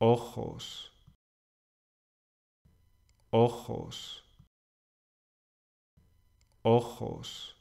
ojos, ojos, ojos.